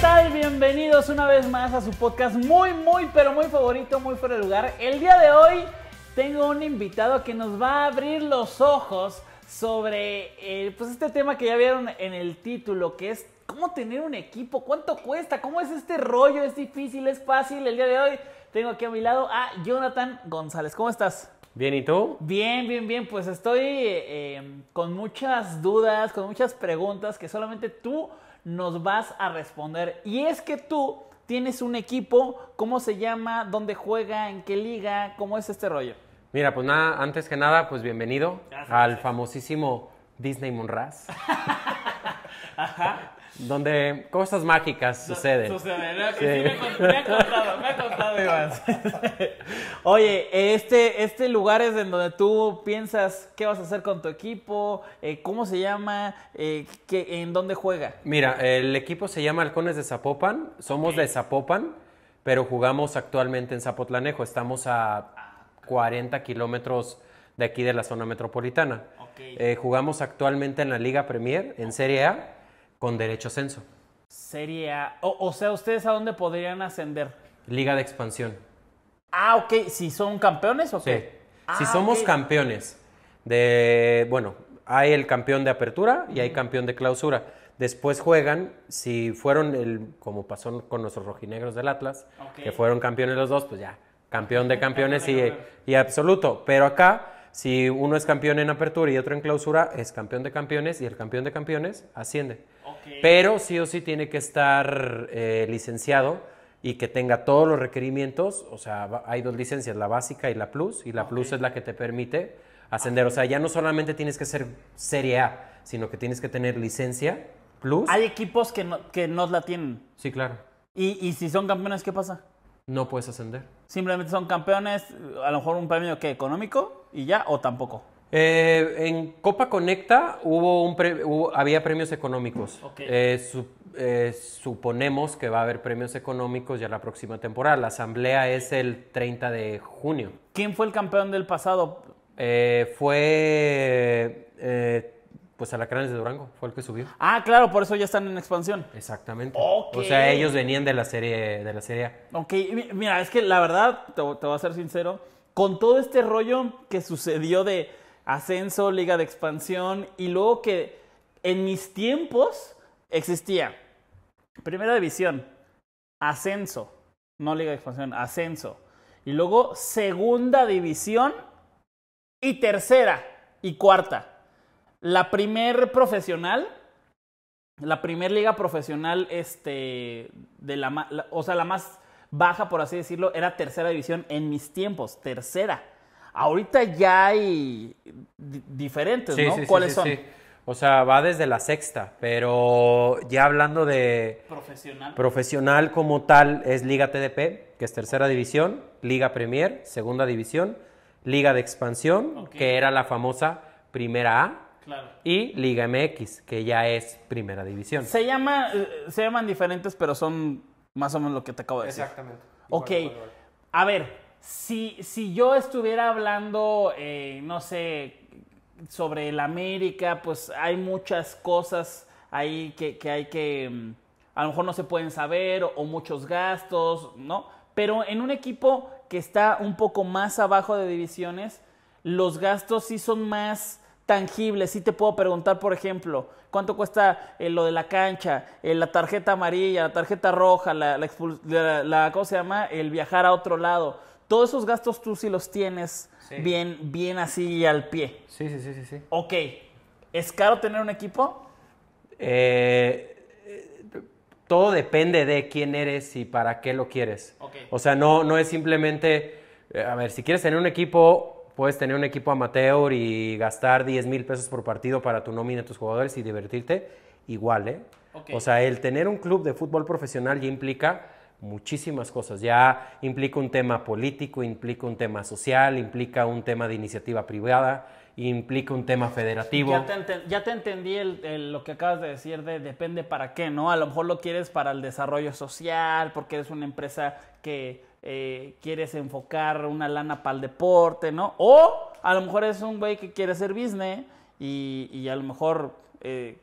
tal? Bienvenidos una vez más a su podcast muy, muy, pero muy favorito, muy fuera de lugar. El día de hoy tengo un invitado que nos va a abrir los ojos sobre eh, pues este tema que ya vieron en el título, que es cómo tener un equipo, cuánto cuesta, cómo es este rollo, es difícil, es fácil. El día de hoy tengo aquí a mi lado a Jonathan González. ¿Cómo estás? Bien, ¿y tú? Bien, bien, bien. Pues estoy eh, eh, con muchas dudas, con muchas preguntas que solamente tú nos vas a responder. Y es que tú tienes un equipo, ¿cómo se llama? ¿Dónde juega? ¿En qué liga? ¿Cómo es este rollo? Mira, pues nada, antes que nada, pues bienvenido al famosísimo Disney Monraz. Ajá. Donde cosas mágicas suceden. sí. me, ha contado, me ha contado Oye, este, este lugar es en donde tú piensas qué vas a hacer con tu equipo, eh, cómo se llama, eh, en dónde juega. Mira, el equipo se llama Halcones de Zapopan, somos de Zapopan, pero jugamos actualmente en Zapotlanejo, estamos a 40 kilómetros de aquí de la zona metropolitana. Eh, jugamos actualmente en la Liga Premier, en Serie A con derecho a ascenso. Sería, o, sea, ¿ustedes a dónde podrían ascender? Liga de expansión. Ah, ok, si son campeones o qué? si ah, somos campeones de, bueno, hay el campeón de apertura y hay campeón de clausura. Después juegan, si fueron, el, como pasó con los rojinegros del Atlas, que fueron campeones los dos, pues ya, campeón de campeones y, y, absoluto. Pero acá, si uno es campeón en apertura y otro en clausura, es campeón de campeones y el campeón de campeones asciende. Pero sí o sí tiene que estar eh, licenciado y que tenga todos los requerimientos. O sea, hay dos licencias, la básica y la plus, y la plus es la que te permite ascender. O sea, ya no solamente tienes que ser Serie A, sino que tienes que tener licencia plus. Hay equipos que no, la tienen. Sí, claro. ¿Y, ¿Y si son campeones, qué pasa? No puedes ascender. Simplemente son campeones, a lo mejor un premio que económico y ya, o tampoco. Eh, en Copa Conecta hubo un había premios económicos. Eh, eh, suponemos que va a haber premios económicos ya la próxima temporada. La asamblea es el 30 de junio. ¿Quién fue el campeón del pasado? fue pues Alacranes de Durango, fue el que subió. Ah, claro, por eso ya están en expansión. Exactamente. O sea, ellos venían de la serie de la serie. A. Ok, mira, es que la verdad, te voy a ser sincero, con todo este rollo que sucedió de ascenso, liga de expansión y luego que en mis tiempos existía primera división, ascenso, no liga de expansión, ascenso. Y luego segunda división y tercera y cuarta. La primer profesional, la primer liga profesional, este, de la, o sea, la más baja, por así decirlo, era tercera división en mis tiempos, tercera. Ahorita ya hay diferentes, ¿no? Sí, ¿Cuáles son? O sea, va desde la sexta, pero ya hablando de... Profesional. Profesional como tal es Liga TDP, que es tercera división, Liga Premier, segunda división, Liga de Expansión, que era la famosa primera A, Claro. Y Liga MX, que ya es primera división. Se, llama, eh, se llaman diferentes, pero son más o menos lo que te acabo de decir. Exactamente. Ok. A ver, si, si yo estuviera hablando, eh, no sé, sobre el América, pues hay muchas cosas ahí que, hay que, mm, a lo mejor no se pueden saber o, muchos gastos, ¿no? Pero en un equipo que está un poco más abajo de divisiones, los gastos sí son más tangibles. Sí te puedo preguntar, por ejemplo, cuánto cuesta eh, lo de la cancha, eh, la tarjeta amarilla, la tarjeta roja, la, la, la, ¿cómo se llama? El viajar a otro lado. Todos esos gastos tú sí los tienes bien, bien así al pie. Sí, sí, sí, sí, Ok. ¿Es caro tener un equipo? Eh, todo depende de quién eres y para qué lo quieres. O sea, no, no es simplemente, eh, a ver, si quieres tener un equipo, puedes tener un equipo amateur y gastar 10 mil pesos por partido para tu nómina, tus jugadores y divertirte, igual, ¿eh? O sea, el tener un club de fútbol profesional ya implica muchísimas cosas. Ya implica un tema político, implica un tema social, implica un tema de iniciativa privada, implica un tema federativo. Ya te, entendí lo que acabas de decir de depende para qué, ¿no? A lo mejor lo quieres para el desarrollo social, porque eres una empresa que eh, quieres enfocar una lana para el deporte, ¿no? O a lo mejor es un güey que quiere hacer business y, a lo mejor... Eh,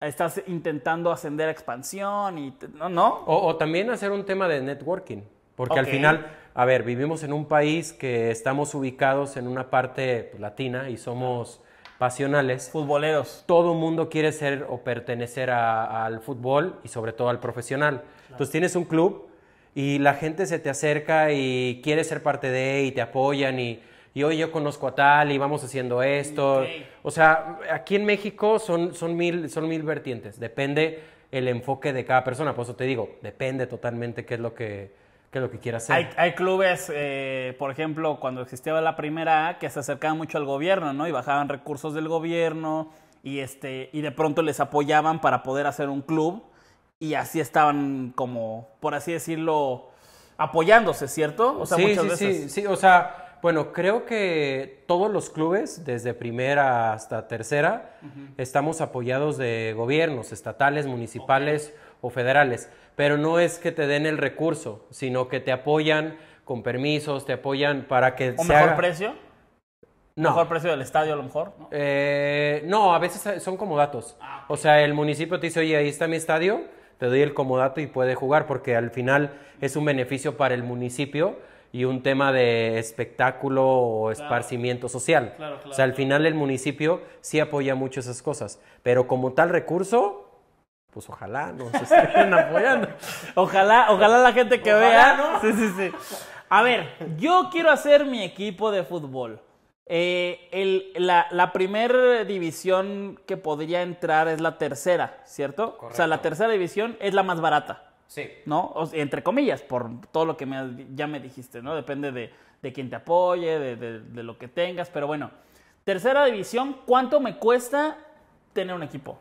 estás intentando ascender a expansión y no, no. O, también hacer un tema de networking, porque al final, a ver, vivimos en un país que estamos ubicados en una parte latina y somos pasionales. Futboleros. Todo el mundo quiere ser o pertenecer al fútbol y sobre todo al profesional. Entonces tienes un club y la gente se te acerca y quiere ser parte de él y te apoyan y y hoy yo conozco a tal y vamos haciendo esto. O sea, aquí en México son, son, mil, son mil vertientes, depende el enfoque de cada persona, por eso te digo, depende totalmente qué es lo que, qué es lo que quieras hacer. Hay, hay clubes, eh, por ejemplo, cuando existía la primera A, que se acercaban mucho al gobierno, ¿no? Y bajaban recursos del gobierno y, este, y de pronto les apoyaban para poder hacer un club y así estaban como, por así decirlo, apoyándose, ¿cierto? O sea, sí, muchas sí, sí, sí, o sea, bueno, creo que todos los clubes, desde primera hasta tercera, estamos apoyados de gobiernos estatales, municipales o federales. Pero no es que te den el recurso, sino que te apoyan con permisos, te apoyan para que... ¿Un mejor precio? No. ¿Mejor precio del estadio a lo mejor? No, eh, a veces son comodatos. datos. Ah, o sea, el municipio te dice, oye, ahí está mi estadio, te doy el comodato y puede jugar porque al final es un beneficio para el municipio y un tema de espectáculo o esparcimiento social. o sea, al final el municipio sí apoya mucho esas cosas, pero como tal recurso, pues ojalá nos estén apoyando. ojalá, ojalá la gente que vea. ¿no? Sí, sí, sí. A ver, yo quiero hacer mi equipo de fútbol. Eh, el, la, primera división que podría entrar es la tercera, ¿cierto? O sea, la tercera división es la más barata. Sí. ¿No? entre comillas, por todo lo que ya me dijiste, ¿no? Depende de, de quien te apoye, de, de, lo que tengas, pero bueno. Tercera división, ¿cuánto me cuesta tener un equipo?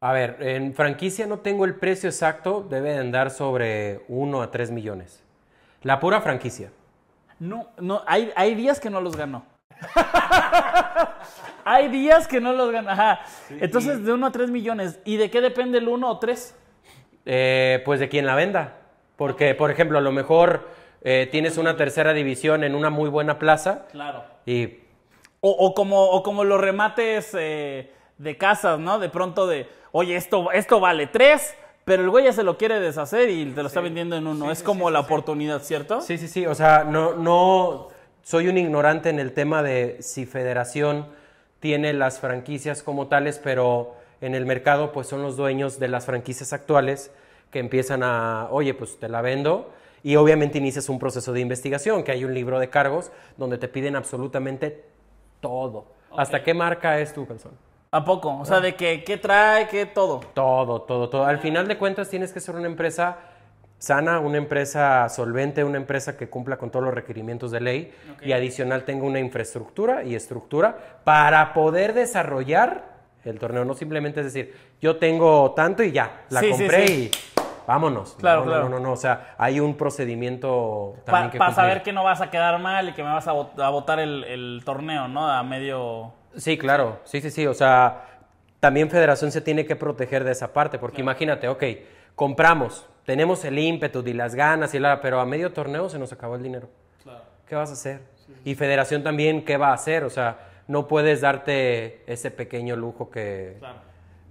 A ver, en franquicia no tengo el precio exacto, debe de andar sobre 1 a 3 millones. La pura franquicia. No, no, hay, hay días que no los gano. hay días que no los gano. Ajá. Entonces, de 1 a 3 millones. ¿Y de qué depende el 1 o 3? Eh, pues de quien la venda. Porque, por ejemplo, a lo mejor eh, tienes una tercera división en una muy buena plaza. Claro. Y... O, como, o como los remates eh, de casas, ¿no? De pronto de, oye, esto, esto vale tres, pero el güey ya se lo quiere deshacer y te lo está vendiendo en uno. es como la oportunidad, ¿cierto? Sí, sí, sí. O sea, no, no soy un ignorante en el tema de si Federación tiene las franquicias como tales, pero en el mercado pues son los dueños de las franquicias actuales que empiezan a, oye, pues te la vendo, y obviamente inicias un proceso de investigación, que hay un libro de cargos donde te piden absolutamente todo. ¿Hasta qué marca es tu calzón? ¿A poco? O sea, ah. de que, qué trae, qué todo. Todo, todo, todo. Al ah. final de cuentas tienes que ser una empresa sana, una empresa solvente, una empresa que cumpla con todos los requerimientos de ley y adicional tenga una infraestructura y estructura para poder desarrollar el torneo. No simplemente es decir, yo tengo tanto y ya, la compré y vámonos. Claro, no, claro. No, no, no, o sea, hay un procedimiento también Para saber que no vas a quedar mal y que me vas a, votar el, torneo, ¿no? A medio... Sí, claro, sí, sí, sí, o sea, también Federación se tiene que proteger de esa parte, porque imagínate, ok, compramos, tenemos el ímpetu y las ganas, y la, pero a medio torneo se nos acabó el dinero. Claro. ¿Qué vas a hacer? Y Federación también, ¿qué va a hacer? O sea, no puedes darte ese pequeño lujo que,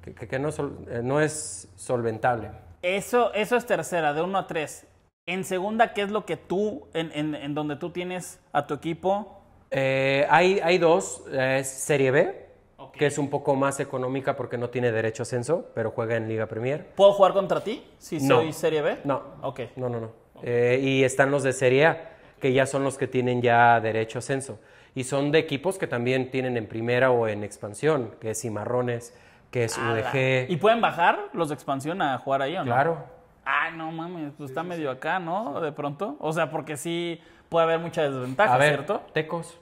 que, eh, no, es solventable. Eso, eso es tercera, de uno a tres. En segunda, ¿qué es lo que tú, en, donde tú tienes a tu equipo? Eh, hay, dos, eh, es Serie B, que es un poco más económica porque no tiene derecho a ascenso, pero juega en Liga Premier. ¿Puedo jugar contra ti si soy Serie B? No. Ok. No, no, no. y están los de Serie A, que ya son los que tienen ya derecho a ascenso y son de equipos que también tienen en primera o en expansión, que es Cimarrones, que es UDG. ¿Y pueden bajar los de expansión a jugar ahí no? Claro. Ah, no mames, pues está medio acá, ¿no? De pronto. O sea, porque sí puede haber mucha desventaja, ¿cierto? Tecos.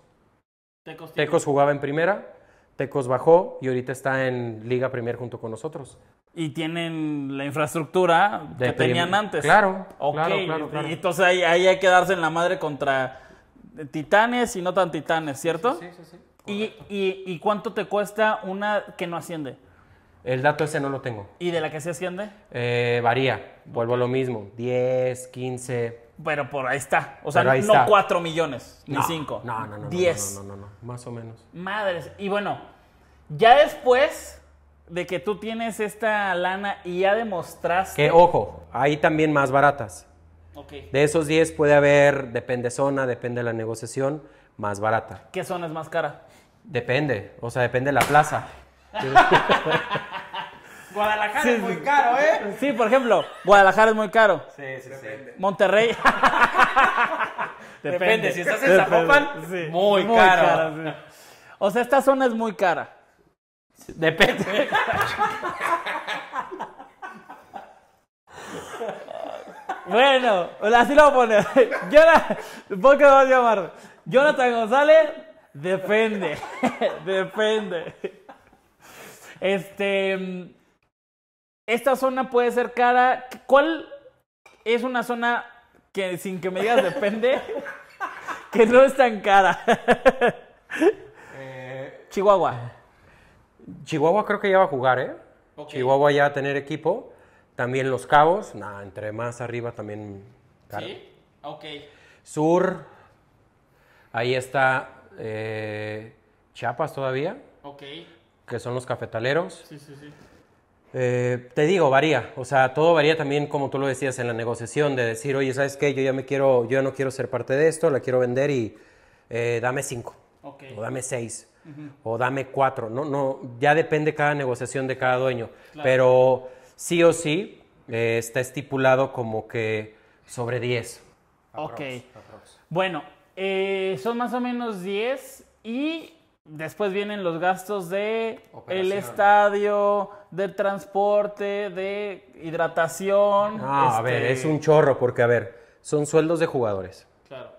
Tecos, jugaba en primera, Tecos bajó y ahorita está en Liga Premier junto con nosotros. Y tienen la infraestructura que tenían antes. Claro. Claro, claro, entonces ahí hay que darse en la madre contra titanes y no tan titanes, ¿cierto? Sí, sí, sí. ¿Y, y, cuánto te cuesta una que no asciende? El dato ese no lo tengo. ¿Y de la que se asciende? Eh, varía, vuelvo a lo mismo, 10, 15. Pero por ahí está. O sea, no 4 millones, ni 5. No, no, no. 10. No, no, no, no, más o menos. Madres. Y bueno, ya después de que tú tienes esta lana y ya demostraste... Que ojo, hay también más baratas. De esos 10 puede haber, depende zona, depende de la negociación, más barata. ¿Qué zona es más cara? Depende, o sea, depende de la plaza. Guadalajara es muy caro, ¿eh? Sí, por ejemplo, Guadalajara es muy caro. Sí, sí, depende. Monterrey. depende. si estás en Zapopan, muy, caro. O sea, esta zona es muy cara. Depende. Bueno, así lo voy a poner. Jonathan, ¿por qué vas a llamar? Jonathan González, depende. depende. Este. Esta zona puede ser cara. ¿Cuál es una zona que, sin que me digas depende, que no es tan cara? Eh, Chihuahua. Chihuahua creo que ya va a jugar, ¿eh? Chihuahua ya va a tener equipo. También Los Cabos, Nada, entre más arriba también. ¿Sí? Ok. Sur, ahí está eh, Chiapas todavía. Ok. Que son los cafetaleros. Sí, sí, sí. Eh, te digo, varía. O sea, todo varía también, como tú lo decías, en la negociación, de decir, oye, ¿sabes qué? Yo ya me quiero, yo ya no quiero ser parte de esto, la quiero vender y eh, dame cinco. Okay. O dame seis. O dame cuatro. No, no, ya depende cada negociación de cada dueño. Pero sí o sí eh, está estipulado como que sobre 10. Ok. Bueno, eh, son más o menos 10 y después vienen los gastos de el estadio, del transporte, de hidratación. Ah, a ver, este es un chorro porque, a ver, son sueldos de jugadores. Claro.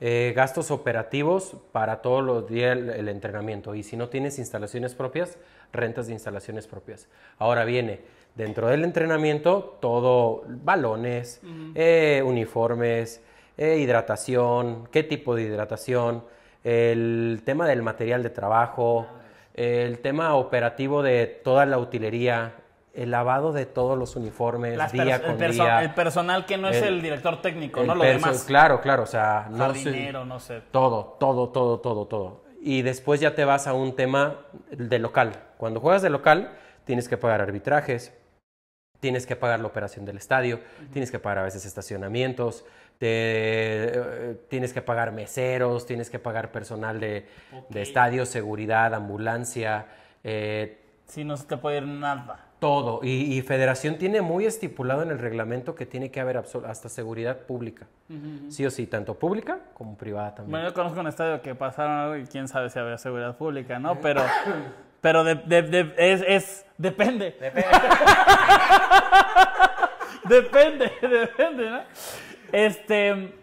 Eh, gastos operativos para todos los días el entrenamiento. Y si no tienes instalaciones propias, rentas de instalaciones propias. Ahora viene dentro del entrenamiento todo, balones, eh, uniformes, eh, hidratación, qué tipo de hidratación, el tema del material de trabajo, el tema operativo de toda la utilería, el lavado de todos los uniformes día con el día. El personal que no es el director técnico, no lo demás. Claro, claro, o sea, no sé. Todo, todo, todo, todo, todo. Y después ya te vas a un tema de local. Cuando juegas de local, tienes que pagar arbitrajes, tienes que pagar la operación del estadio, tienes que pagar a veces estacionamientos, eh, tienes que pagar meseros, tienes que pagar personal de, estadio, seguridad, ambulancia. Eh, si no se te puede ir nada. Todo. Y, Federación tiene muy estipulado en el reglamento que tiene que haber hasta seguridad pública. Sí o sí, tanto pública como privada también. Bueno, yo conozco un estadio que pasaron algo y quién sabe si había seguridad pública, ¿no? Pero pero es, depende. Depende. depende, ¿no? Este.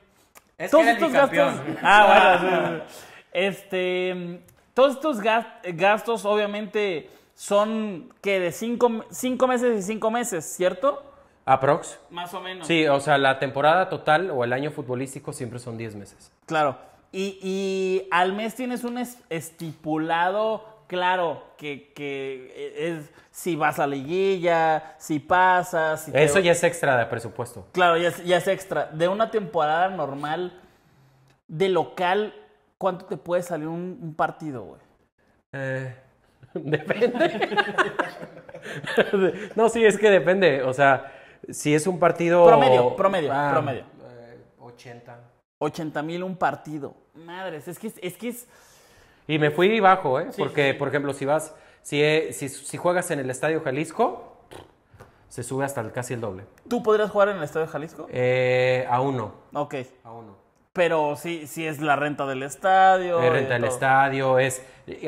todos estos gastos. Ah, bueno. este. Todos estos eh, gastos, obviamente, son que de cinco, cinco meses y cinco meses, ¿cierto? Aprox. Más o menos. Sí, o sea, la temporada total o el año futbolístico siempre son 10 meses. Claro. Y, y al mes tienes un estipulado claro que, e-, es si vas a liguilla, si pasas. Eso ya es extra de presupuesto. Claro, ya es, extra. De una temporada normal de local, ¿cuánto te puede salir un, partido, güey? Eh, depende. no, sí, es que depende. O sea, si es un partido. Promedio, promedio, ah, promedio. 80. Eh, 80 mil un partido. Madres, es que es que es y me fui bajo, ¿eh? Porque, por ejemplo, si vas, eh, si, si, juegas en el Estadio Jalisco, se sube hasta casi el doble. ¿Tú podrías jugar en el Estadio Jalisco? Eh, a uno. Ok. A uno. Pero sí, sí es la renta del estadio. La renta del estadio, es.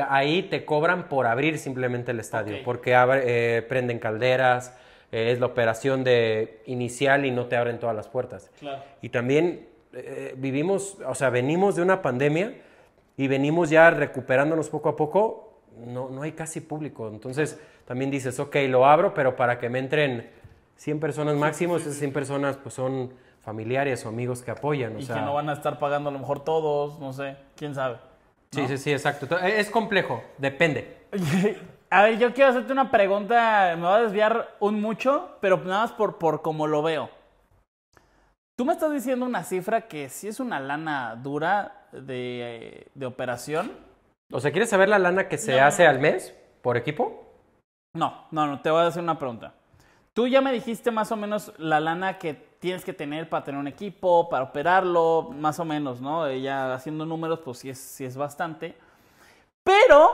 Ahí te cobran por abrir simplemente el estadio, porque eh, prenden calderas, es la operación de inicial y no te abren todas las puertas. Claro. Y también vivimos, o sea, venimos de una pandemia y venimos ya recuperándonos poco a poco, no, no hay casi público. Entonces también dices, ok, lo abro, pero para que me entren 100 personas máximo, esas 100 personas pues son familiares o amigos que apoyan. O y que no van a estar pagando a lo mejor todos, no sé, quién sabe. Sí, sí, sí, exacto. Es complejo, depende. a ver, yo quiero hacerte una pregunta, me va a desviar un mucho, pero nada más por, por cómo lo veo. Tú me estás diciendo una cifra que sí es una lana dura de, operación. O sea, ¿quieres saber la lana que se hace al mes por equipo? No, no, no, te voy a hacer una pregunta. Tú ya me dijiste más o menos la lana que tienes que tener para tener un equipo, para operarlo, más o menos, ¿no? Eh, ya haciendo números, pues sí es, es bastante. Pero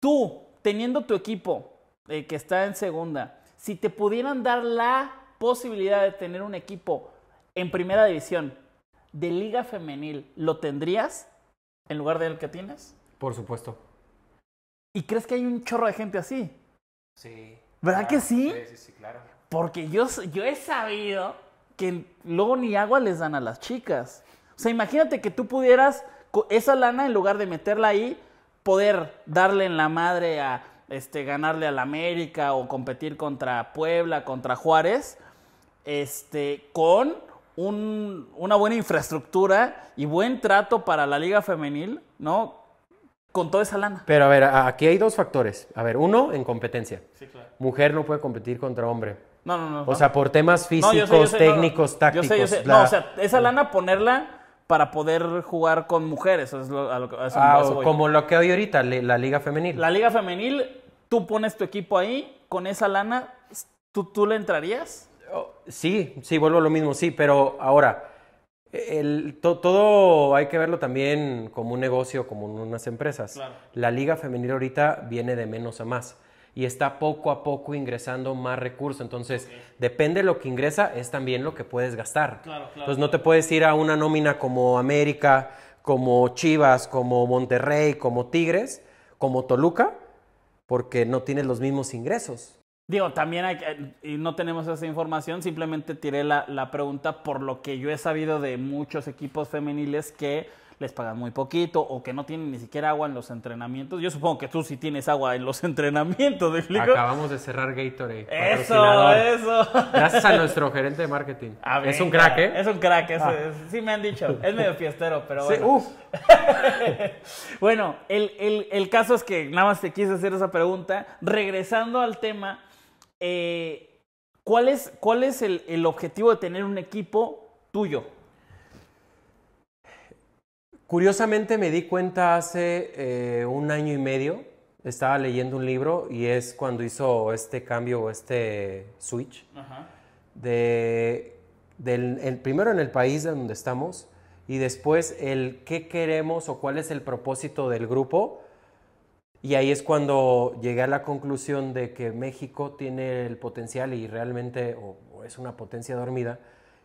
tú, teniendo tu equipo eh, que está en segunda, si te pudieran dar la posibilidad de tener un equipo en primera división de liga femenil, ¿lo tendrías en lugar del que tienes? Por supuesto. ¿Y crees que hay un chorro de gente así? Sí. ¿Verdad que sí? Sí, sí, sí, claro. Porque yo, yo he sabido que luego ni agua les dan a las chicas. O sea, imagínate que tú pudieras esa lana, en lugar de meterla ahí, poder darle en la madre a este, ganarle al América o competir contra Puebla, contra Juárez, este, con un, una buena infraestructura y buen trato para la liga femenil, ¿no? Con toda esa lana. Pero a ver, aquí hay dos factores. A ver, uno, en competencia. Sí, claro. Mujer no puede competir contra hombre. No, no, no. O sea, por temas físicos, técnicos, tácticos. No, o sea, esa lana ponerla para poder jugar con mujeres. es ah, Como lo que hay ahorita, la liga femenil. La liga femenil, tú pones tu equipo ahí, con esa lana, ¿tú, tú le entrarías? sí, sí, vuelvo a lo mismo, sí, pero ahora, todo hay que verlo también como un negocio, como unas empresas. La liga femenil ahorita viene de menos a más y está poco a poco ingresando más recursos. Entonces, depende de lo que ingresa, es también lo que puedes gastar. Claro, Entonces, no te puedes ir a una nómina como América, como Chivas, como Monterrey, como Tigres, como Toluca, porque no tienes los mismos ingresos. Digo, también hay, y no tenemos esa información, simplemente tiré la, pregunta por lo que yo he sabido de muchos equipos femeniles que les pagan muy poquito o que no tienen ni siquiera agua en los entrenamientos. Yo supongo que tú sí tienes agua en los entrenamientos, Acabamos de cerrar Gatorade. Eso, eso. Gracias a nuestro gerente de marketing. es un crack, ¿eh? Es un crack, ah. sí me han dicho. Es medio fiestero, pero sí, bueno. bueno, el, el, el caso es que nada más te quise hacer esa pregunta. Regresando al tema eh, ¿cuál es, el, objetivo de tener un equipo tuyo? Curiosamente me di cuenta hace eh, un año y medio, estaba leyendo un libro y es cuando hizo este cambio o este switch de del, el, primero en el país donde estamos y después el qué queremos o cuál es el propósito del grupo y ahí es cuando llegué a la conclusión de que México tiene el potencial y realmente es una potencia dormida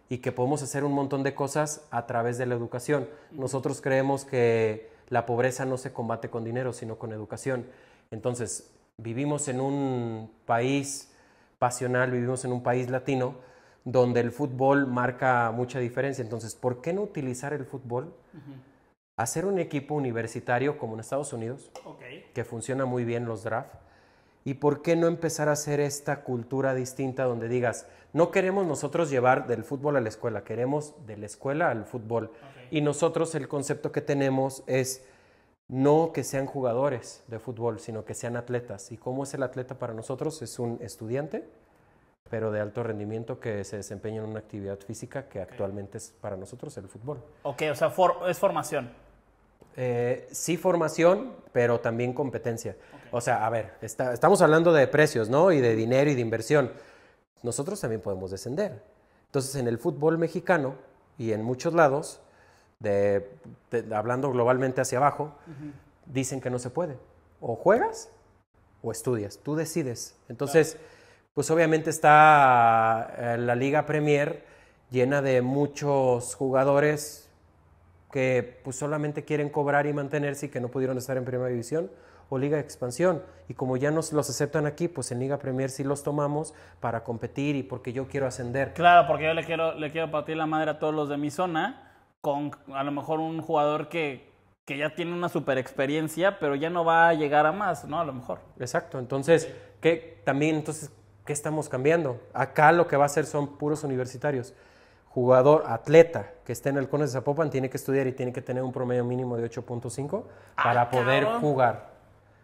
y que podemos hacer un montón de cosas a través de la educación. Nosotros creemos que la pobreza no se combate con dinero, sino con educación. Entonces, vivimos en un país pasional, vivimos en un país latino donde el fútbol marca mucha diferencia. Entonces, ¿por qué no utilizar el fútbol? hacer un equipo universitario como en Estados Unidos, que funciona muy bien los draft, y por qué no empezar a hacer esta cultura distinta donde digas, no queremos nosotros llevar del fútbol a la escuela, queremos de la escuela al fútbol. Y nosotros el concepto que tenemos es no que sean jugadores de fútbol, sino que sean atletas. ¿Y cómo es el atleta para nosotros? Es un estudiante, pero de alto rendimiento que se desempeña en una actividad física que actualmente es para nosotros el fútbol. Ok, o sea, es formación. Eh, sí formación, pero también competencia. O sea, a ver, estamos hablando de precios, ¿no? Y de dinero y de inversión. Nosotros también podemos descender. Entonces, en el fútbol mexicano y en muchos lados, hablando globalmente hacia abajo, dicen que no se puede. O juegas o estudias, tú decides. Entonces, pues obviamente está eh, la Liga Premier llena de muchos jugadores que pues, solamente quieren cobrar y mantenerse y que no pudieron estar en Primera División o Liga de Expansión. Y como ya nos los aceptan aquí, pues en Liga Premier sí los tomamos para competir y porque yo quiero ascender. Claro, porque yo le quiero, le quiero partir la madre a todos los de mi zona con a lo mejor un jugador que, que ya tiene una super experiencia, pero ya no va a llegar a más, ¿no? A lo mejor. Exacto, entonces, ¿qué, también, entonces, ¿qué estamos cambiando? Acá lo que va a ser son puros universitarios jugador, atleta que esté en el el de Zapopan tiene que estudiar y tiene que tener un promedio mínimo de 8.5 ah, para poder jugar.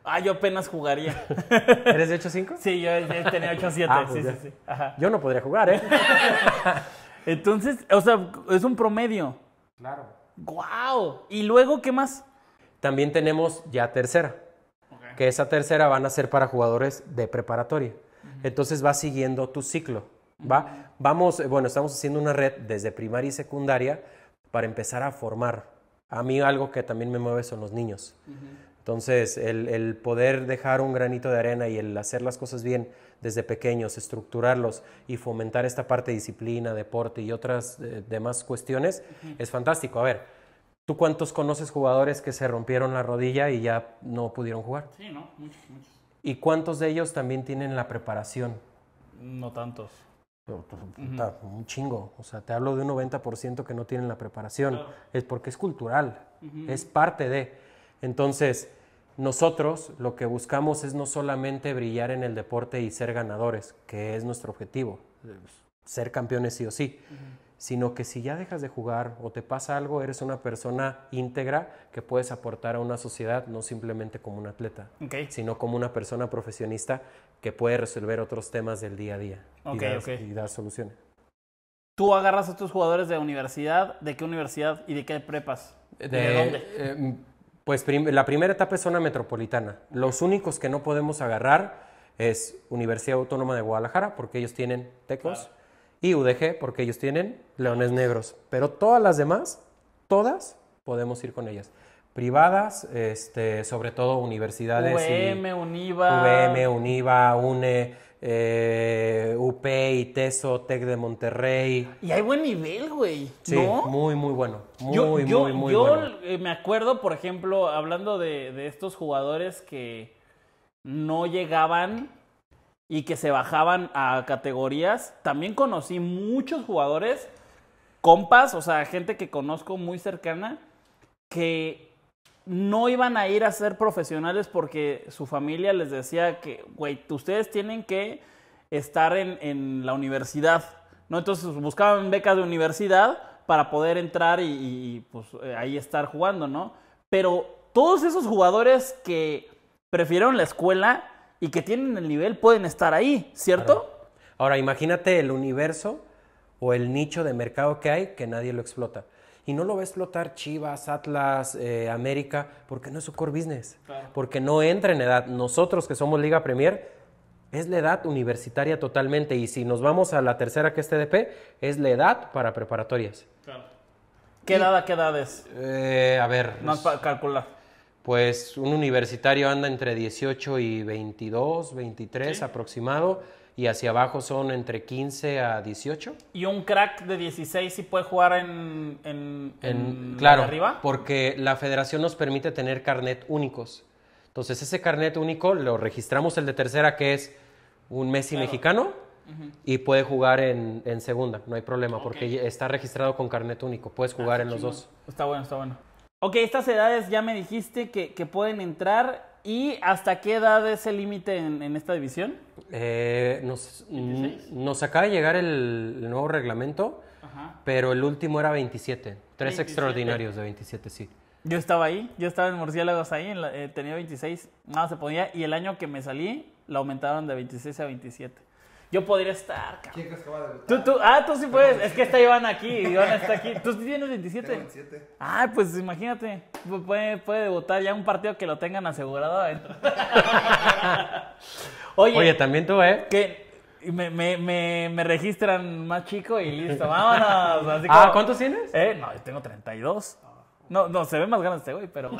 Ah, yo apenas jugaría. ¿Eres de 8.5? Sí, yo tenía 8.7. Ah, pues sí, sí, sí, Yo no podría jugar, ¿eh? Entonces, o sea, es un promedio. Claro. ¡Guau! ¿Y luego qué más? También tenemos ya tercera, que esa tercera van a ser para jugadores de preparatoria. Entonces va siguiendo tu ciclo, ¿va? vamos, eh, bueno, estamos haciendo una red desde primaria y secundaria para empezar a formar. A mí algo que también me mueve son los niños. Entonces, el, poder dejar un granito de arena y el hacer las cosas bien desde pequeños, estructurarlos y fomentar esta parte de disciplina, deporte y otras eh, demás cuestiones es fantástico. A ver, ¿tú cuántos conoces jugadores que se rompieron la rodilla y ya no pudieron jugar? Sí, ¿no? Muchos, muchos. ¿Y cuántos de ellos también tienen la preparación? No tantos. Pues, un chingo. O sea, te hablo de un 90% que no tienen la preparación. Es porque es cultural, es parte de. Entonces, nosotros lo que buscamos es no solamente brillar en el deporte y ser ganadores, que es nuestro objetivo, ser campeones sí o sí, sino que si ya dejas de jugar o te pasa algo, eres una persona íntegra que puedes aportar a una sociedad, no simplemente como un atleta, sino como una persona profesionista que puede resolver otros temas del día a día y, dar, soluciones. ¿Tú agarras a tus jugadores de universidad? ¿De qué universidad y de qué prepas? ¿De, dónde? Em, pues la primera etapa es zona metropolitana. Los únicos que no podemos agarrar es Universidad Autónoma de Guadalajara, porque ellos tienen Tecos, y UDG, porque ellos tienen Leones Negros. Pero todas las demás, todas, podemos ir con ellas privadas, este, sobre todo universidades. UVM, UNIVA. UVM, UNIVA, UNE, eh, UP, ITESO, TEC de Monterrey. Y hay buen nivel, güey. Sí, muy, muy bueno. Muy, yo, muy, yo, yo eh, me acuerdo, por ejemplo, hablando de, de estos jugadores que no llegaban y que se bajaban a categorías, también conocí muchos jugadores, compas, o sea, gente que conozco muy cercana, que no iban a ir a ser profesionales porque su familia les decía que, güey, ustedes tienen que estar en, la universidad, ¿no? Entonces buscaban becas de universidad para poder entrar y, pues eh, ahí estar jugando, ¿no? Pero todos esos jugadores que prefirieron la escuela y que tienen el nivel pueden estar ahí, ¿cierto? Ahora imagínate el universo o el nicho de mercado que hay que nadie lo explota y no lo va a explotar Chivas, Atlas, eh, América, porque no es su core business, porque no entra en edad. Nosotros que somos Liga Premier, es la edad universitaria totalmente y si nos vamos a la tercera que es TDP, es la edad para preparatorias. ¿Qué edad qué edad es? Eh, a ver. Más para calcular pues un universitario anda entre 18 y 22, 23 aproximado, y hacia abajo son entre 15 a 18. ¿Y un crack de 16 sí puede jugar en, en, claro, arriba? Porque la federación nos permite tener carnet únicos. Entonces ese carnet único lo registramos el de tercera, que es un Messi mexicano, y puede jugar en, segunda, no hay problema, porque está registrado con carnet único, puedes ah, jugar en los dos. Está bueno, está bueno. Ok, estas edades ya me dijiste que, pueden entrar. ¿Y hasta qué edad es el límite en, esta división? Eh, mm, nos, acaba de llegar el, nuevo reglamento, pero el último era 27. Tres extraordinarios de 27, sí. Yo estaba ahí, yo estaba en Murciélagos ahí, eh, tenía 26, nada se podía, y el año que me salí, la aumentaron de 26 a 27. Yo podría estar, cabrón. ¿Quién crees que va a Tú, tú, ah, tú sí puedes. Es que está Iván aquí. Iván está aquí. ¿Tú tienes 27? 27. Ah, pues imagínate. Puede, puede debutar ya un partido que lo tengan asegurado ¿eh? adentro. Oye, Oye, también tú, ¿eh? Que me, me, me, me registran más chico y listo. Vámonos. Así ah, ¿cuántos tienes? Eh, no, yo tengo 32. No, no, se ve más grande este güey, pero.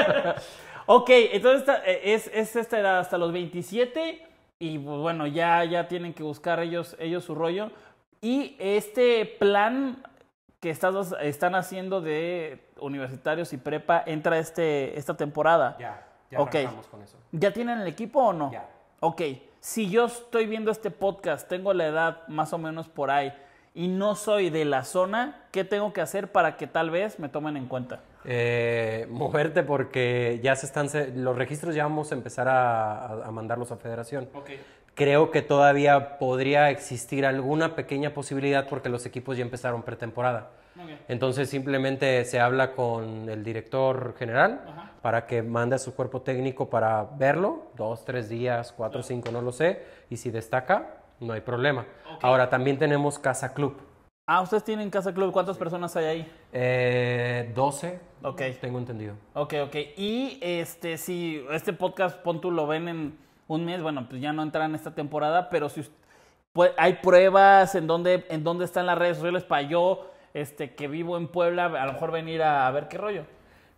ok, entonces esta, eh, es, es esta edad hasta los 27 y pues, bueno, ya, ya tienen que buscar ellos, ellos su rollo. Y este plan que estás, están haciendo de universitarios y prepa entra este, esta temporada. Ya, ya okay. con eso. ¿Ya tienen el equipo o no? Ya. Ok, si yo estoy viendo este podcast, tengo la edad más o menos por ahí y no soy de la zona, ¿qué tengo que hacer para que tal vez me tomen en cuenta? Eh, moverte porque ya se están, los registros ya vamos a empezar a, mandarlos a federación. Creo que todavía podría existir alguna pequeña posibilidad porque los equipos ya empezaron pretemporada. Entonces simplemente se habla con el director general para que mande a su cuerpo técnico para verlo, dos, tres días, cuatro, cinco, no lo sé, y si destaca, no hay problema. Ahora también tenemos Casa Club. Ah, ustedes tienen Casa Club. ¿Cuántas personas hay ahí? Eh, 12. Ok. Tengo entendido. Ok, ok. Y este, si este podcast, pon lo ven en un mes, bueno, pues ya no entran esta temporada, pero si pues, hay pruebas en dónde, en dónde están las redes sociales para yo, este, que vivo en Puebla, a lo mejor venir a, ver qué rollo.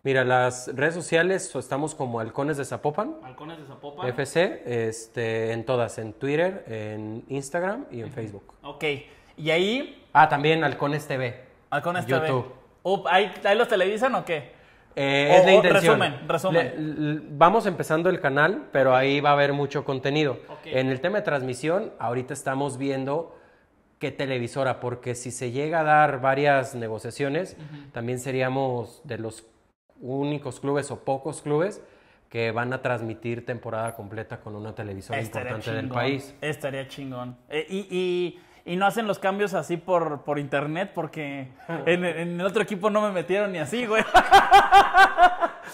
Mira, las redes sociales estamos como Halcones de Zapopan. Halcones de Zapopan. FC, este, en todas, en Twitter, en Instagram y en Facebook. Ok. Y ahí... Ah, también Halcones TV. Halcones TV. ¿ahí, ¿Ahí los televisan o qué? Eh, es la intención. Resumen, resumen. vamos empezando el canal, pero ahí va a haber mucho contenido. En el tema de transmisión, ahorita estamos viendo qué televisora, porque si se llega a dar varias negociaciones, también seríamos de los únicos clubes o pocos clubes que van a transmitir temporada completa con una televisora importante del país. Estaría chingón. Eh, y y no hacen los cambios así por, internet porque en, el otro equipo no me metieron ni así, güey.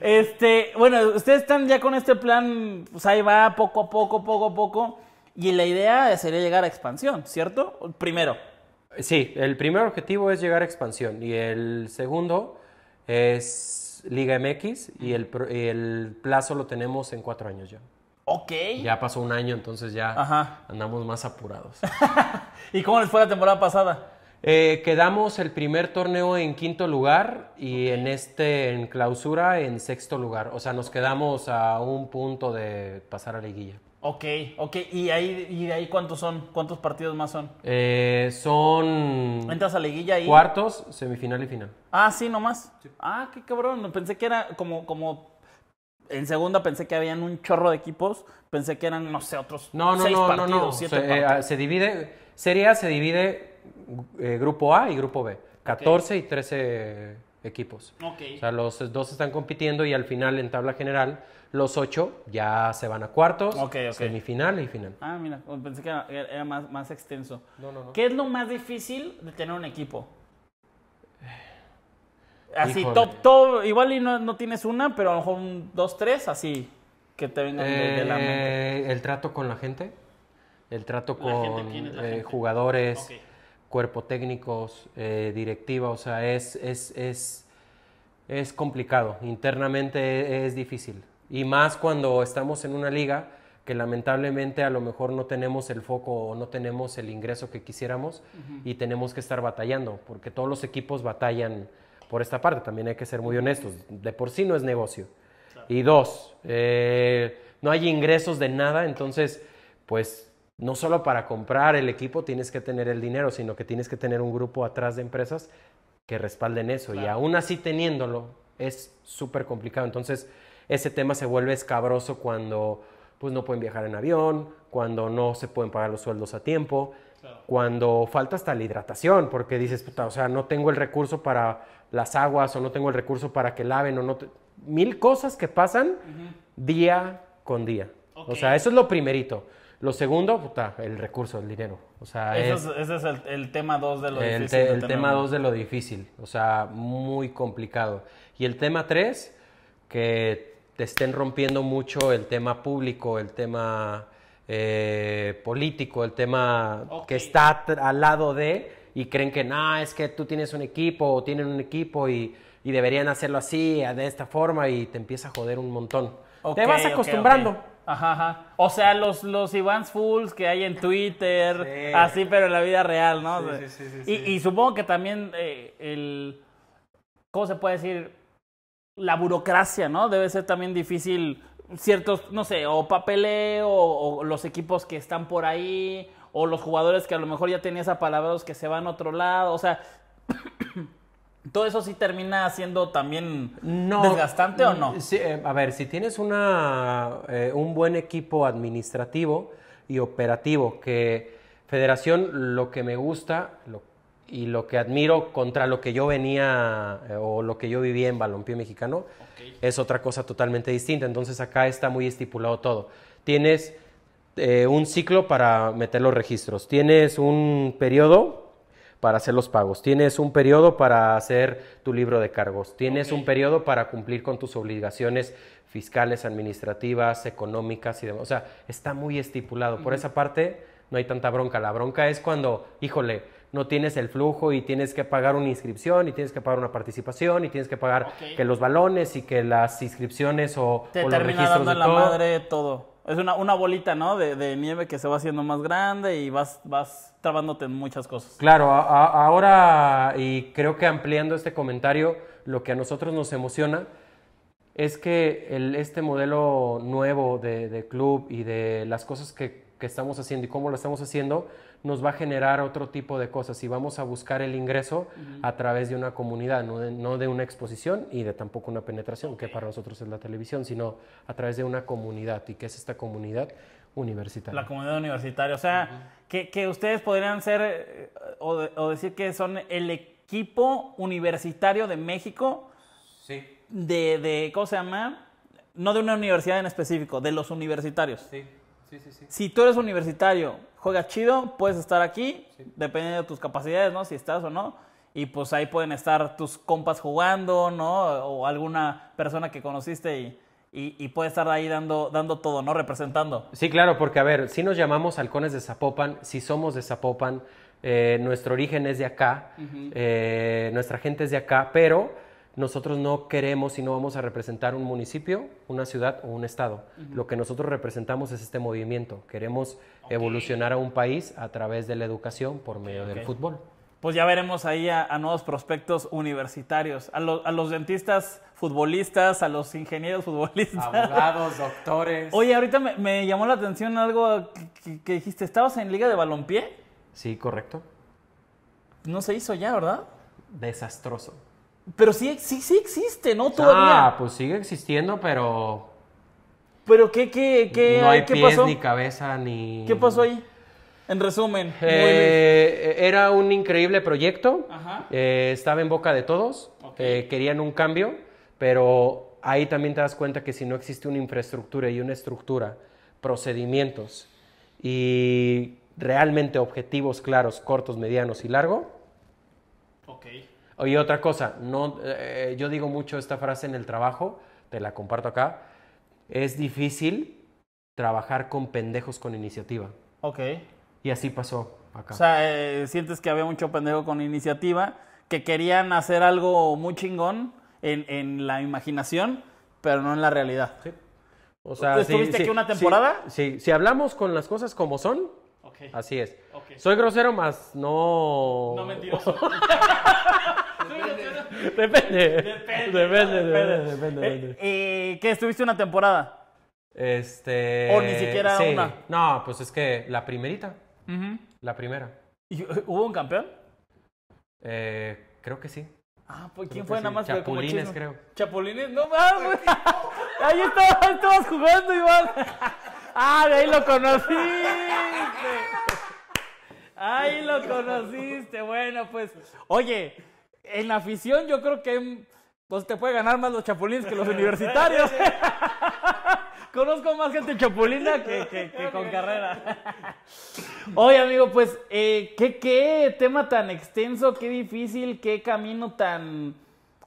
Este, bueno, ustedes están ya con este plan, pues ahí va poco a poco, poco a poco. Y la idea sería llegar a expansión, ¿cierto? Primero. Sí, el primer objetivo es llegar a expansión y el segundo es Liga MX y el, y el plazo lo tenemos en cuatro años ya. Ok. Ya pasó un año, entonces ya andamos más apurados. ¿Y cómo les fue la temporada pasada? Eh, quedamos el primer torneo en quinto lugar y en este, en clausura, en sexto lugar. O sea, nos quedamos a un punto de pasar a liguilla. Ok, ok. ¿Y, ahí, de ahí cuántos son? ¿Cuántos partidos más son? Eh, son... ¿Entras a liguilla y...? Cuartos, semifinal y final. Ah, sí, nomás. Ah, qué cabrón. Pensé que era como, como en segunda pensé que habían un chorro de equipos, pensé que eran, no sé, otros no, seis partidos, no, no. siete eh, se, se divide, Serie A se divide eh, grupo A y grupo B, 14 y 13 equipos. Okay. O sea, los dos están compitiendo y al final en tabla general los ocho ya se van a cuartos, semifinal y final. Ah, mira, pues pensé que era, más, más, extenso. No, no, no. ¿Qué es lo más difícil de tener un equipo? Así, top, Igual y no, tienes una, pero a lo mejor dos, tres, así que te vengan de, la mente. Eh, el trato con la gente, el trato con eh, jugadores, cuerpo técnicos, eh, directiva, o sea, es, es, es, es complicado. Internamente es, difícil. Y más cuando estamos en una liga que lamentablemente a lo mejor no tenemos el foco o no tenemos el ingreso que quisiéramos y tenemos que estar batallando, porque todos los equipos batallan por esta parte, también hay que ser muy honestos, de por sí no es negocio. Y dos, eh, no hay ingresos de nada, entonces, pues no solo para comprar el equipo tienes que tener el dinero, sino que tienes que tener un grupo atrás de empresas que respalden eso. Y aún así teniéndolo, es súper complicado. Entonces, ese tema se vuelve escabroso cuando pues no pueden viajar en avión, cuando no se pueden pagar los sueldos a tiempo. Cuando falta hasta la hidratación, porque dices, puta, o sea, no tengo el recurso para las aguas o no tengo el recurso para que laven o no... Mil cosas que pasan día con día. O sea, eso es lo primerito. Lo segundo, puta, el recurso, el dinero. O sea, ese es el, tema dos de lo difícil. el tema dos de lo difícil, o sea, muy complicado. Y el tema tres, que te estén rompiendo mucho el tema público, el tema eh, político, el tema que está al lado de y creen que nada es que tú tienes un equipo o tienen un equipo y, deberían hacerlo así, de esta forma y te empieza a joder un montón. te vas acostumbrando. O sea, los, los Ivans Fools que hay en Twitter, así, pero en la vida real, ¿no? Sí, sí, y, y, supongo que también eh, el. ¿Cómo se puede decir? La burocracia, ¿no? Debe ser también difícil ciertos, no sé, o papeleo, o, los equipos que están por ahí, o los jugadores que a lo mejor ya tenías apalabrados que se van a otro lado, o sea, todo eso sí termina siendo también no, desgastante o no. Mm, eh, a ver, si tienes una, eh, un buen equipo administrativo y operativo que... Federación, lo que me gusta, lo y lo que admiro contra lo que yo venía eh, o lo que yo vivía en balompié mexicano es otra cosa totalmente distinta. Entonces acá está muy estipulado todo. Tienes eh, un ciclo para meter los registros, tienes un periodo para hacer los pagos, tienes un periodo para hacer tu libro de cargos, tienes un periodo para cumplir con tus obligaciones fiscales, administrativas, económicas y demás. O sea, está muy estipulado. Por esa parte no hay tanta bronca. La bronca es cuando, híjole, no tienes el flujo y tienes que pagar una inscripción y tienes que pagar una participación y tienes que pagar que los balones y que las inscripciones o, Te o los dando de la madre todo. Es una, una bolita, ¿no? De, nieve que se va haciendo más grande y vas, vas trabándote en muchas cosas. Claro, ahora, y creo que ampliando este comentario, lo que a nosotros nos emociona es que este modelo nuevo de club y de las cosas que que estamos haciendo y cómo lo estamos haciendo, nos va a generar otro tipo de cosas y vamos a buscar el ingreso a través de una comunidad, no de, una exposición y de tampoco una penetración, que para nosotros es la televisión, sino a través de una comunidad. ¿Y qué es esta comunidad? Universitaria. La comunidad universitaria. O sea, que, ustedes podrían ser eh, o, o, decir que son el equipo universitario de México. Sí. De, de, ¿cómo se llama? No de una universidad en específico, de los universitarios. Sí. Si tú eres universitario, juega chido, puedes estar aquí, dependiendo de tus capacidades, ¿no? Si estás o no. Y pues ahí pueden estar tus compas jugando, ¿no? O alguna persona que conociste y, y, puede estar ahí dando, dando todo, ¿no? Representando. Sí, claro, porque a ver, si nos llamamos halcones de Zapopan, si somos de Zapopan, eh, nuestro origen es de acá, eh, nuestra gente es de acá, pero nosotros no queremos y no vamos a representar un municipio, una ciudad o un estado. Lo que nosotros representamos es este movimiento. Queremos evolucionar a un país a través de la educación por medio del fútbol. Pues ya veremos ahí a, nuevos prospectos universitarios, a, los dentistas futbolistas, a los ingenieros futbolistas. Abogados, doctores. Oye, ahorita me, llamó la atención algo que, que dijiste, ¿estabas en liga de balompié? Sí, correcto. No se hizo ya, ¿verdad? Desastroso. Pero sí, sí, sí existe, ¿no? Todavía. Ah, pues sigue existiendo, pero. ¿Pero qué, qué, qué, no hay ¿qué pies, pasó? ni cabeza, ni. ¿Qué pasó ahí? En resumen. Eh, era un increíble proyecto. Eh, estaba en boca de todos. Eh, querían un cambio, pero ahí también te das cuenta que si no existe una infraestructura y una estructura, procedimientos y realmente objetivos claros, cortos, medianos y largo. Ok y otra cosa, no, eh, yo digo mucho esta frase en el trabajo, te la comparto acá. Es difícil trabajar con pendejos con iniciativa. Ok. Y así pasó acá. O sea, eh, sientes que había mucho pendejo con iniciativa, que querían hacer algo muy chingón en, en la imaginación, pero no en la realidad. Sí. O sea, ¿Estuviste aquí una temporada? Sí, si hablamos con las cosas como son, Así es. Soy grosero, más no. No mentiroso. depende. Depende. Depende. Eh, depende. Eh, ¿Qué estuviste una temporada? Este. O ni siquiera una. No, pues es que la primerita. La primera. ¿Y, ¿Hubo un campeón? Eh, creo que sí. Ah, pues ¿quién fue nada más? Chapulines, creo. Chapulines, no mames. Ahí estabas, estabas jugando, igual. ¡Ah, ahí lo conociste! ¡Ahí lo conociste! Bueno, pues, oye, en la afición yo creo que pues, te puede ganar más los chapulines que los universitarios. Conozco más gente chapulina que, con carrera. Oye, amigo, pues, eh, ¿qué, tema tan extenso, qué difícil, qué camino tan,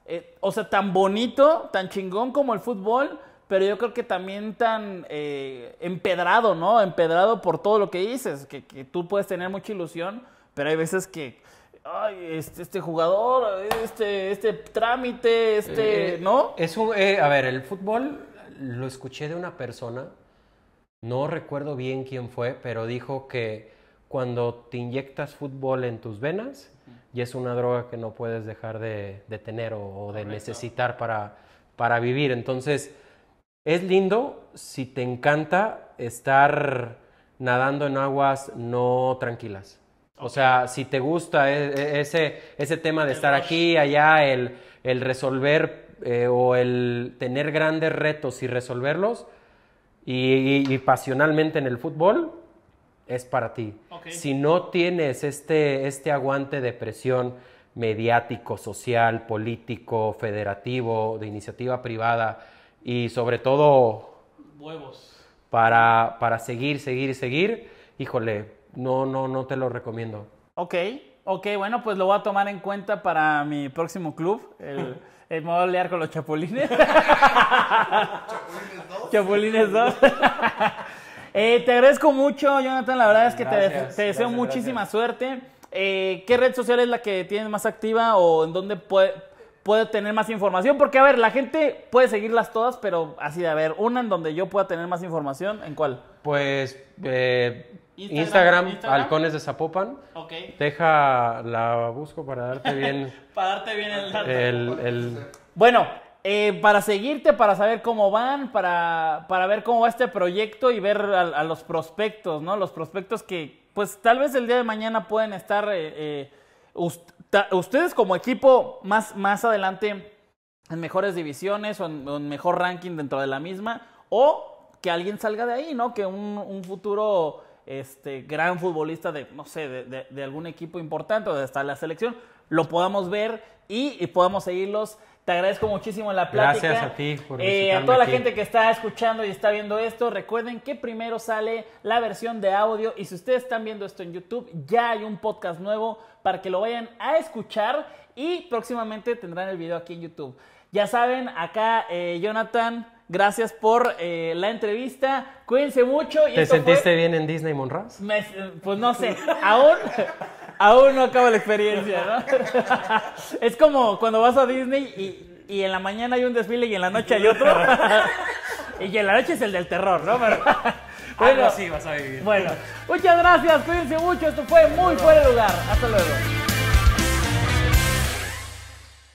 eh, o sea, tan bonito, tan chingón como el fútbol pero yo creo que también tan eh, empedrado, ¿no? Empedrado por todo lo que dices, que, tú puedes tener mucha ilusión, pero hay veces que, ay, este, este jugador, este, este trámite, este, eh, eh, ¿no? Es un, a ver, el fútbol lo escuché de una persona, no recuerdo bien quién fue, pero dijo que cuando te inyectas fútbol en tus venas, y es una droga que no puedes dejar de, tener o, de necesitar para, para vivir. Entonces, es lindo si te encanta estar nadando en aguas no tranquilas. O sea, si te gusta e, e, ese, ese tema de estar aquí, allá, el, resolver eh, o el tener grandes retos y resolverlos, y, pasionalmente en el fútbol, es para ti. Si no tienes este, este aguante de presión mediático, social, político, federativo, de iniciativa privada, y sobre todo... Huevos. Para, para seguir, seguir, seguir. Híjole, no, no, no te lo recomiendo. Ok, ok, bueno, pues lo voy a tomar en cuenta para mi próximo club. El, modo modo con los chapulines. ¿Chapulines 2? Chapulines 2. Eh, te agradezco mucho, Jonathan. La verdad es que te, deseo muchísima suerte. Eh, ¿Qué red social es la que tienes más activa o en dónde puedes...? puede tener más información. Porque, a ver, la gente puede seguirlas todas, pero así de, a ver, una en donde yo pueda tener más información, ¿en cuál? Pues eh, Instagram, Halcones de Zapopan. Ok. Deja, la busco para darte bien. para darte bien el, Bueno, eh, para seguirte, para saber cómo van, para, ver cómo va este proyecto y ver a, los prospectos, ¿no? Los prospectos que, pues tal vez el día de mañana pueden estar eh, ustedes como equipo más, más adelante en mejores divisiones o en, mejor ranking dentro de la misma, o que alguien salga de ahí, ¿no? Que un, futuro este, gran futbolista de, no sé, de, algún equipo importante o de hasta la selección, lo podamos ver y podamos seguirlos te agradezco muchísimo la plática. Gracias a ti por eh, A toda la gente que está escuchando y está viendo esto, recuerden que primero sale la versión de audio y si ustedes están viendo esto en YouTube, ya hay un podcast nuevo para que lo vayan a escuchar y próximamente tendrán el video aquí en YouTube. Ya saben, acá eh, Jonathan, gracias por eh, la entrevista. Cuídense mucho. Y ¿Te sentiste bien en Disney Monraz? pues no sé, aún. Aún no acaba la experiencia, ¿no? es como cuando vas a Disney y, en la mañana hay un desfile y en la noche hay otro. y en la noche es el del terror, ¿no? bueno, sí, vas a vivir. Bueno, muchas gracias, cuídense mucho. Esto fue muy fuera lugar. Hasta luego.